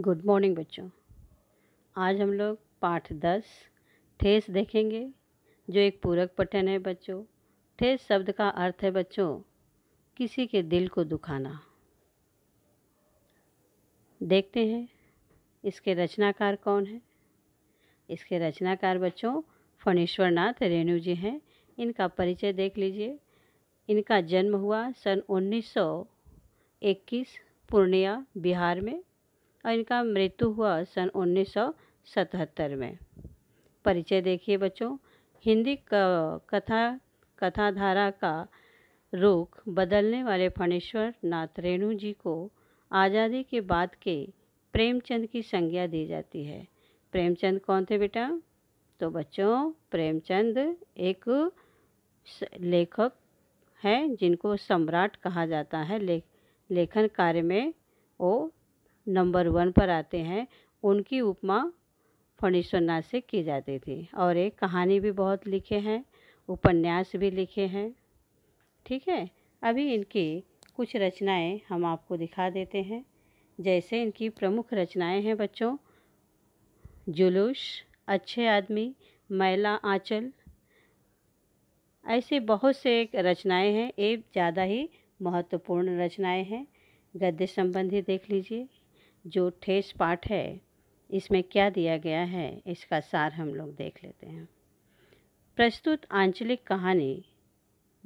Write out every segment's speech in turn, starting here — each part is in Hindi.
गुड मॉर्निंग बच्चों आज हम लोग पाठ दस ठेस देखेंगे जो एक पूरक पठन है बच्चों ठेस शब्द का अर्थ है बच्चों किसी के दिल को दुखाना देखते हैं इसके रचनाकार कौन है इसके रचनाकार बच्चों फणीश्वर नाथ रेणु जी हैं इनका परिचय देख लीजिए इनका जन्म हुआ सन 1921 पूर्णिया बिहार में और इनका मृत्यु हुआ सन 1977 में परिचय देखिए बच्चों हिंदी कथा कथाधारा का रुख बदलने वाले फणेश्वर नाथ रेणु जी को आज़ादी के बाद के प्रेमचंद की संज्ञा दी जाती है प्रेमचंद कौन थे बेटा तो बच्चों प्रेमचंद एक लेखक हैं जिनको सम्राट कहा जाता है ले, लेखन कार्य में वो नंबर वन पर आते हैं उनकी उपमा फणीश्वरनाथ से की जाती थी और एक कहानी भी बहुत लिखे हैं उपन्यास भी लिखे हैं ठीक है अभी इनकी कुछ रचनाएं हम आपको दिखा देते हैं जैसे इनकी प्रमुख रचनाएं हैं बच्चों जुलूस अच्छे आदमी मैला आंचल ऐसे बहुत से रचनाएं हैं एक ज़्यादा ही महत्वपूर्ण रचनाएं हैं गद्य संबंधी देख लीजिए जो ठेस पाठ है इसमें क्या दिया गया है इसका सार हम लोग देख लेते हैं प्रस्तुत आंचलिक कहानी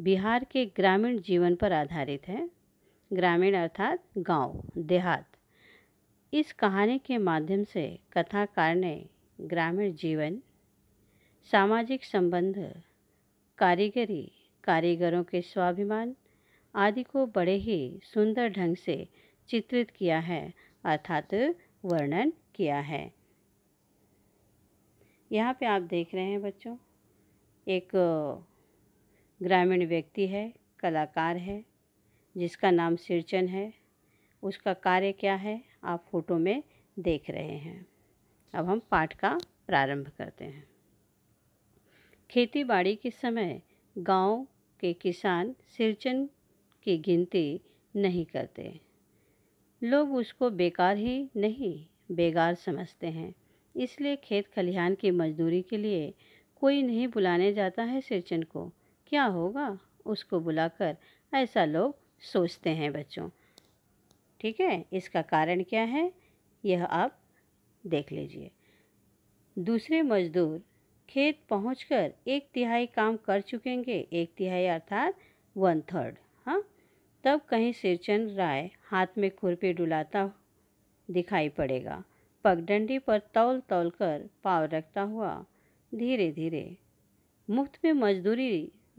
बिहार के ग्रामीण जीवन पर आधारित है ग्रामीण अर्थात गांव, देहात इस कहानी के माध्यम से कथाकार ने ग्रामीण जीवन सामाजिक संबंध कारीगरी कारीगरों के स्वाभिमान आदि को बड़े ही सुंदर ढंग से चित्रित किया है अर्थात वर्णन किया है यहाँ पे आप देख रहे हैं बच्चों एक ग्रामीण व्यक्ति है कलाकार है जिसका नाम सिरचन है उसका कार्य क्या है आप फोटो में देख रहे हैं अब हम पाठ का प्रारंभ करते हैं खेती बाड़ी के समय गांव के किसान सिरचन की गिनती नहीं करते लोग उसको बेकार ही नहीं बेगार समझते हैं इसलिए खेत खलिहान की मजदूरी के लिए कोई नहीं बुलाने जाता है सिरचन को क्या होगा उसको बुलाकर ऐसा लोग सोचते हैं बच्चों ठीक है इसका कारण क्या है यह आप देख लीजिए दूसरे मजदूर खेत पहुंचकर एक तिहाई काम कर चुकेंगे एक तिहाई अर्थात वन थर्ड हाँ तब कहीं सिरचंद राय हाथ में खुरपी डुलाता दिखाई पड़ेगा पगडंडी पर तौल तौल कर पाव रखता हुआ धीरे धीरे मुफ्त में मजदूरी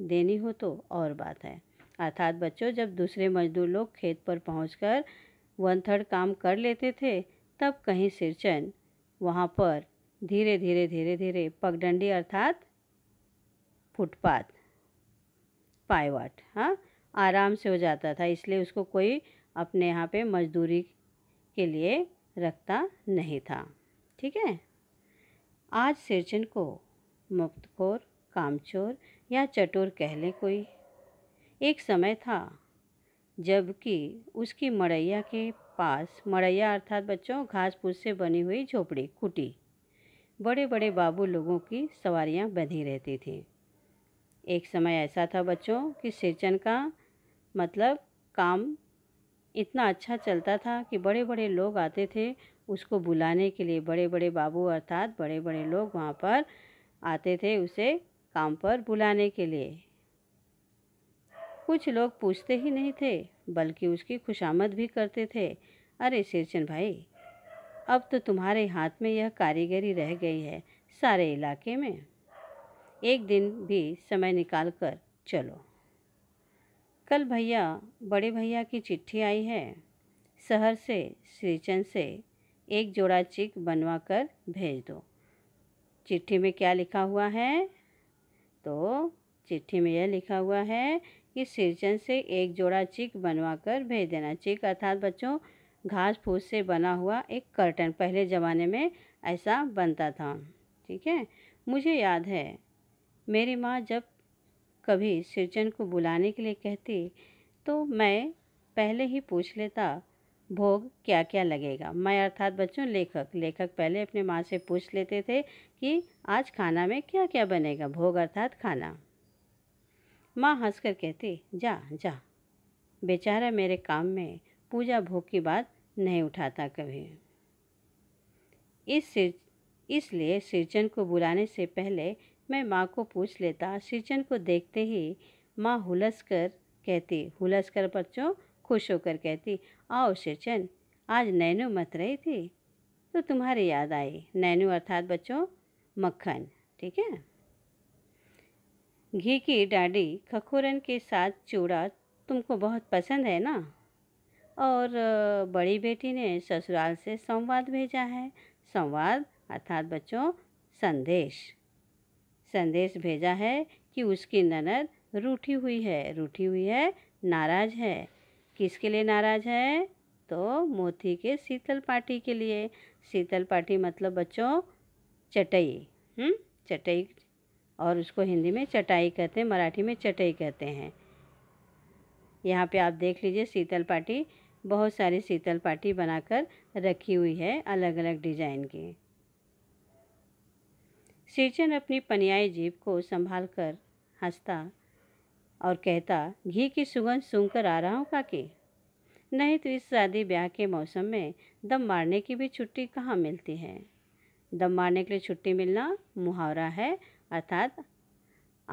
देनी हो तो और बात है अर्थात बच्चों जब दूसरे मजदूर लोग खेत पर कर वन थर्ड काम कर लेते थे तब कहीं सिरचन वहाँ पर धीरे धीरे धीरे धीरे पगडंडी अर्थात फुटपाथ पायवाट हाँ आराम से हो जाता था इसलिए उसको कोई अपने यहाँ पे मजदूरी के लिए रखता नहीं था ठीक है आज सिरचन को मुक्तखोर कामचोर या चटोर कह लें कोई एक समय था जबकि उसकी मड़ैया के पास मड़ैया अर्थात बच्चों घास फूस से बनी हुई झोपड़ी कुटी बड़े बड़े बाबू लोगों की सवारियां बंधी रहती थी एक समय ऐसा था बच्चों कि सिरचन का मतलब काम इतना अच्छा चलता था कि बड़े बड़े लोग आते थे उसको बुलाने के लिए बड़े बड़े बाबू अर्थात बड़े बड़े लोग वहाँ पर आते थे उसे काम पर बुलाने के लिए कुछ लोग पूछते ही नहीं थे बल्कि उसकी खुशामद भी करते थे अरे शेरचंद भाई अब तो तुम्हारे हाथ में यह कारीगरी रह गई है सारे इलाके में एक दिन भी समय निकाल कर चलो कल भैया बड़े भैया की चिट्ठी आई है शहर से श्रीचंद से एक जोड़ा चिक बनवा कर भेज दो चिट्ठी में क्या लिखा हुआ है तो चिट्ठी में यह लिखा हुआ है कि श्रीचंद से एक जोड़ा चिक बनवा कर भेज देना चिक अर्थात बच्चों घास फूस से बना हुआ एक कर्टन पहले ज़माने में ऐसा बनता था ठीक है मुझे याद है मेरी माँ जब कभी शिवचंद को बुलाने के लिए कहती तो मैं पहले ही पूछ लेता भोग क्या क्या लगेगा मैं अर्थात बच्चों लेखक लेखक पहले अपने माँ से पूछ लेते थे कि आज खाना में क्या क्या बनेगा भोग अर्थात खाना माँ हंसकर कहती जा जा बेचारा मेरे काम में पूजा भोग की बात नहीं उठाता कभी इस सिर इसलिए सिरजन को बुलाने से पहले मैं माँ को पूछ लेता श्रीचंद को देखते ही माँ हुलस कर कहती हुलस कर बच्चों खुश होकर कहती आओ श्रीचंद आज नैनू मत रही थी तो तुम्हारी याद आई नैनू अर्थात बच्चों मक्खन ठीक है घी की डाडी खखोरन के साथ चूड़ा तुमको बहुत पसंद है ना और बड़ी बेटी ने ससुराल से संवाद भेजा है संवाद अर्थात बच्चों संदेश संदेश भेजा है कि उसकी ननद रूठी हुई है रूठी हुई है नाराज़ है किसके लिए नाराज़ है तो मोती के शीतल पार्टी के लिए शीतल पाठी मतलब बच्चों चटई हम्म, चटई और उसको हिंदी में चटाई कहते हैं मराठी में चटई कहते हैं यहाँ पे आप देख लीजिए शीतल पाटी बहुत सारी शीतल पार्टी बनाकर रखी हुई है अलग अलग डिज़ाइन की सिरचन अपनी पनियाई जीप को संभाल कर हंसता और कहता घी की सुगंध सूंघकर आ रहा हूँ काकी नहीं तो इस शादी ब्याह के मौसम में दम मारने की भी छुट्टी कहाँ मिलती है दम मारने के लिए छुट्टी मिलना मुहावरा है अर्थात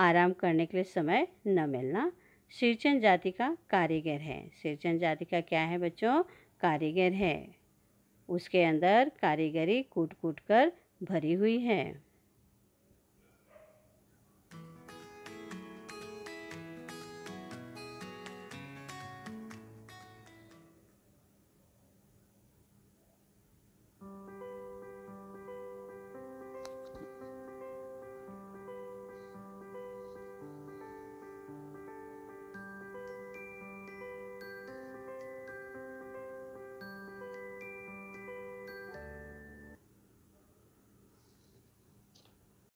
आराम करने के लिए समय न मिलना सिरचन जाति का कारीगर है सिरचन जाति का क्या है बच्चों कारीगर है उसके अंदर कारीगरी कूट कूट कर भरी हुई है